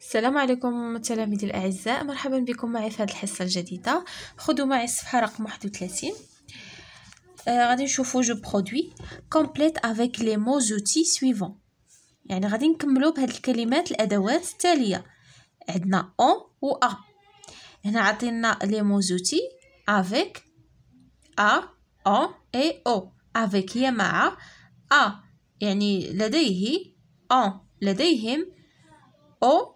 السلام عليكم تلاميذي الاعزاء مرحبا بكم معي في هذه الحصه الجديده خذوا معي الصفحه رقم 31 آه غادي نشوفوا جو برودوي كومبليت افيك لي مو زوتي سويفون يعني غادي نكملوا بهاد الكلمات الادوات التاليه عندنا او و ا هنا عطينا لي مو زوتي افيك ا او اي او افيك هي مع ا يعني لديه اون لديهم او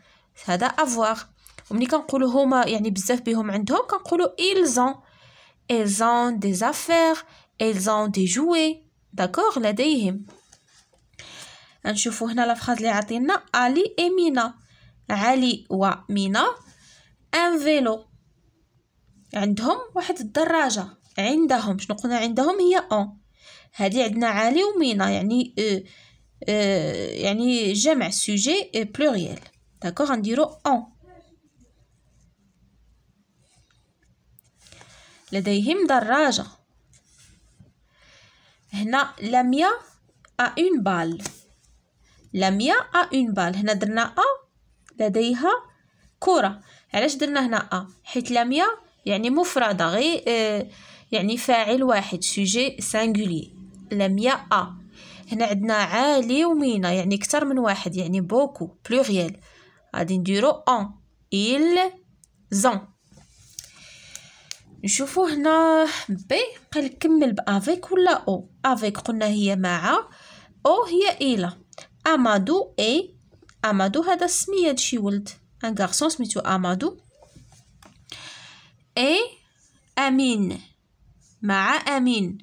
هذا افوار وملي كنقولوا هما يعني بزاف بهم عندهم كنقولوا ايلزون ايلزون دي زافير ايلزون دي جوي داكوغ لديهم نشوفوا هنا فراز اللي عطينا علي و مينا علي ومينا ان فيلو عندهم واحد الدراجه عندهم شنو قلنا عندهم هي اون هادي عندنا علي ومينا يعني اه اه يعني جمع سوجي بلوريال داكوغ غنديرو اون لديهم دراجة هنا لميا ا اون بال لميا ا اون بال هنا درنا ا لديها كرة علاش درنا هنا ا حيت لميا يعني مفردة غي اه يعني فاعل واحد سوجي سانغولي لميا ا هنا عندنا عالي ومينا يعني كتر من واحد يعني بوكو بلوغيال غادي نديرو اون إل زون نشوفو هنا بي قال كمل بافيك ولا او افيك قلنا هي مع او هي الى امادو اي امادو هذا سمية هادشي ولد ان غارسون سميتو امادو اي امين مع امين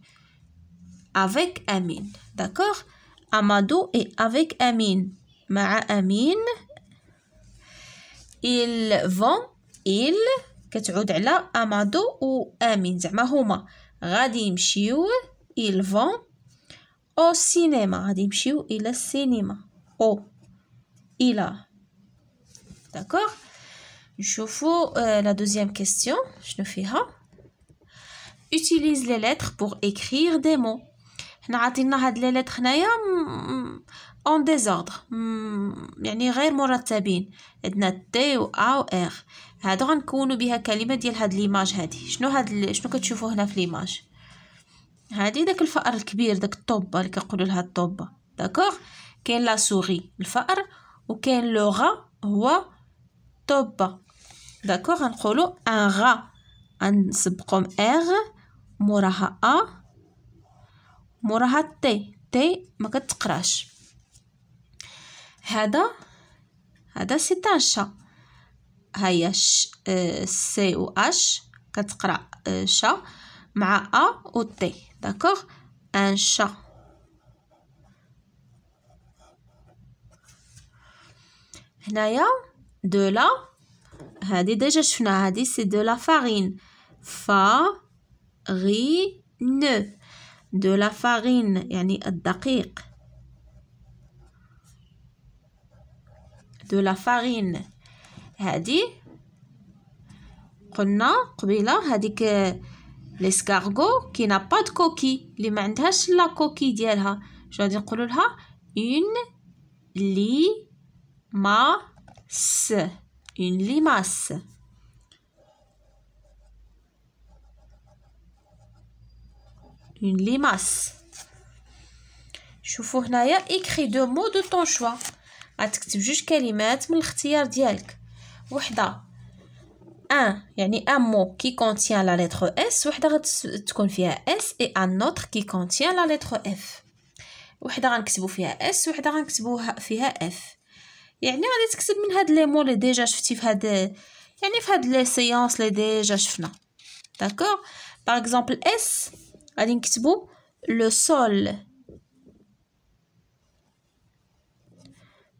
افيك امين داكوغ امادو اي افيك امين مع امين Il vont. il que tu ou Amin. radim il vont au cinéma. Qu'adimchiu. Il a cinéma. Au. Il a. D'accord. Je la deuxième question. Je ne fais Utilise les lettres pour écrire des mots. حنا عاطينا هاد لي الليلات حنايا اون ديزوردر يعني غير مرتبين عندنا تي و ا و ار هادو غنكونوا بها كلمه ديال هاد ليماج هادي شنو هاد شنو كتشوفوا هنا في ليماج هادي داك الفأر الكبير داك الطوبه اللي كنقولوا لها الطوبه داكوغ كاين لا سوري الفأر وكاين لو غا هو طوبه داكوغ غنقولوا ان غا غنسبقهم ار موراها ا موراها تي تي ما كتقراش هذا هذا سي شا هيا ش اه سي و اش كتقرا اه شا مع ا و تي داكوغ ان شا هنايا دو لا هادي ديجا شفناها هادي سي دو لا فارين فا غي نو دو لا فارين يعني الدقيق دو لا فارين هادي قلنا قبيله هاديك ليسكارغو كي نا با دو كوكي اللي ما عندهاش لا كوكي ديالها شنو غادي نقولوا لها اون لي ما س اون ليماس une limace شوفوا هنايا اكري دو مو دو طون شوا غتكتب جوج كلمات من الاختيار ديالك وحده ان يعني ان مو كي كونتيان لا لتر اس وحده غتكون فيها اس اي ان اوتر كي كونتيان لا لتر اف وحده غنكتبو فيها اس وحده غنكتبو فيها اف يعني غادي تكتب من هاد لي مو لي ديجا شفتي في هاد يعني في هاد لي سيونس لي ديجا شفنا داكور باغ اكزومبل اس غادي نكتبو لو سول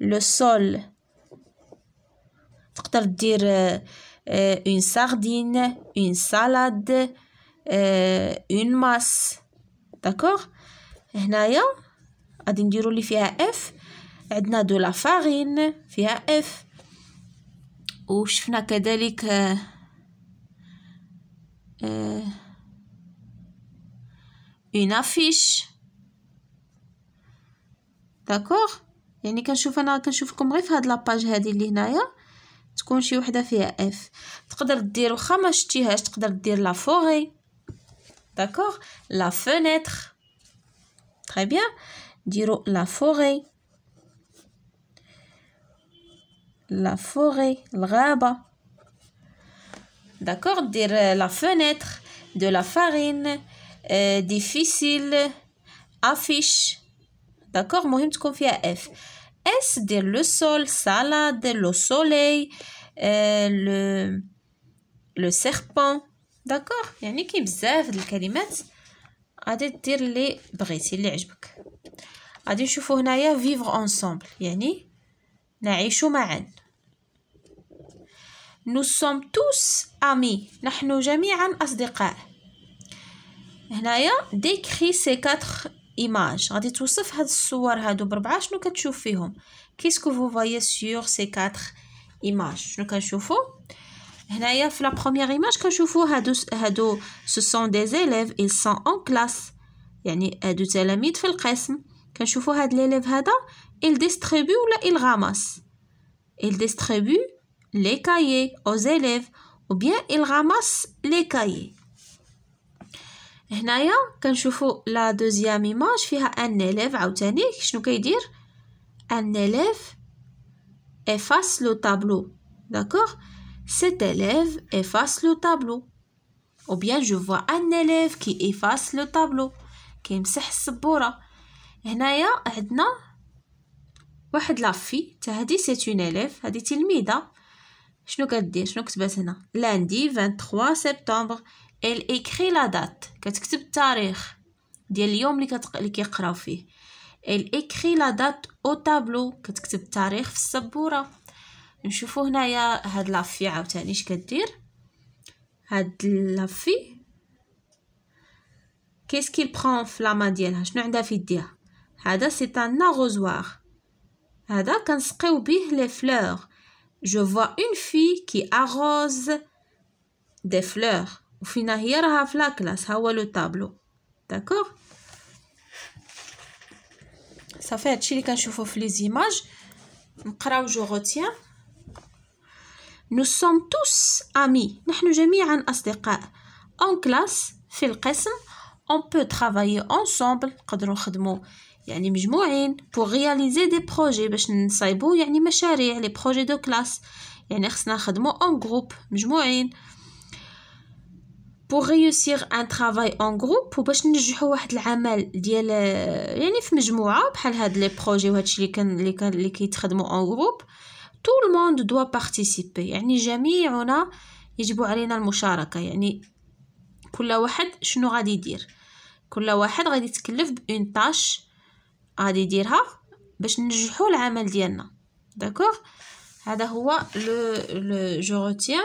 لو سول تقدر دير اون ساردين اون سالاد اون ماس داكوغ هنايا غادي نديرو لي فيها اف عندنا دو لا فارين فيها اف وشفنا كذلك آه آه une affiche D'accord Je la page page qui la forêt D'accord La fenêtre Très bien dire la forêt La forêt La D'accord dire la fenêtre De la farine ديفيسيل افيش داكوغ مهم تكون فيها اف اس دير لو سول سالا دير لو سولي لو لو سيربون داكوغ يعني كاين بزاف د الكلمات غادي دير لي بغيتي اللي عجبك غادي نشوفو هنايا فيفغ اونسومبل يعني نعيش معا نو سوم توس امي نحن جميعا اصدقاء هنايا ديكري سي كاتر ايماج غادي توصف هاد الصور هادو بربعه شنو كتشوف فيهم كيسكو فو فوايي سيغ سي كاتر ايماج شنو كنشوفو هنايا في لا بروميير ايماج كنشوفو هادو هادو سو سون دي زيليف ايل سون اون كلاس يعني هادو تلاميذ في القسم كنشوفو هاد ليليف هذا il distribue ولا il ramasse il distribue لي كايي او زيليف او بيان il ramasse لي كايي هنايا كنشوفوا لا دوزيام ايماج فيها ان اليف عاوتاني شنو كيدير ان اليف افاس لو طابلو داكوغ سيت élève افاس لو طابلو او بيان جو فوا ان élève كي افاس لو طابلو كيمسح السبوره هنايا عندنا واحد لافي تا هادي سي اون اليف هادي تلميذه شنو كدير شنو كتبات هنا لاندي 23 سبتمبر ال إكري لا دات كتكتب التاريخ ديال اليوم اللي كتق... اللي كيقراو فيه ال إكري لا دات او طابلو كتكتب التاريخ في السبوره نشوفو هنايا هاد لافي عاوتاني اش كدير هاد لافي كيس كيل برون في ديالها شنو عندها في يديها هذا سي ان اغوزوار هذا كنسقيو به لي فلور جو فوا اون في كي اغوز دي فلور وفي راها في كلاس ها هو لو طابلو داكوغ صافي هادشي لي كنشوفو في لي زيماج نقراو جو غوتيان نو سوم توس امي نحن جميعا اصدقاء اون كلاس في القسم اون بو ترافايي انصومبل نقدرو نخدمو يعني مجموعين بو رياليزي دي بروجي باش نصايبو يعني مشاريع لي بروجي دو كلاس يعني خصنا نخدمو اون جروب مجموعين réussir un ان en اون جروب باش ننجحوا واحد العمل ديال يعني في مجموعه بحال هاد لي بروجي وهادشي اللي كان اللي كان اللي كيتخدموا اون جروب تو الموند دوا بارتيسيبي يعني جميعنا يجب علينا المشاركه يعني كل واحد شنو غادي يدير كل واحد غادي يتكلف بان طاش غادي يديرها باش ننجحوا العمل ديالنا داكوغ هذا هو لو لو جو روتيان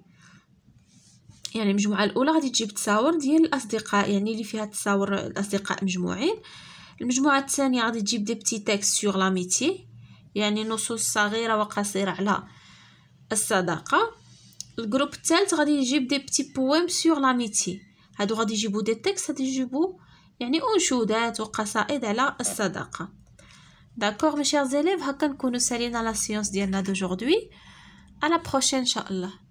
يعني المجموعه الاولى غادي تجيب تصاور ديال الاصدقاء يعني اللي فيها تصاور الاصدقاء مجموعين المجموعه الثانيه غادي تجيب دي بتي تيكست سور لاميتي يعني نصوص صغيره وقصيره على الصداقه الجروب الثالث غادي يجيب دي بتي بويم سور لاميتي هادو غادي يجيبو دي تيكست غادي يجيبو يعني انشودات وقصائد على الصداقه داكوغ مي شير زيليف هكا نكونو سالينا لا سيونس ديالنا دوجوردي على بروشين ان شاء الله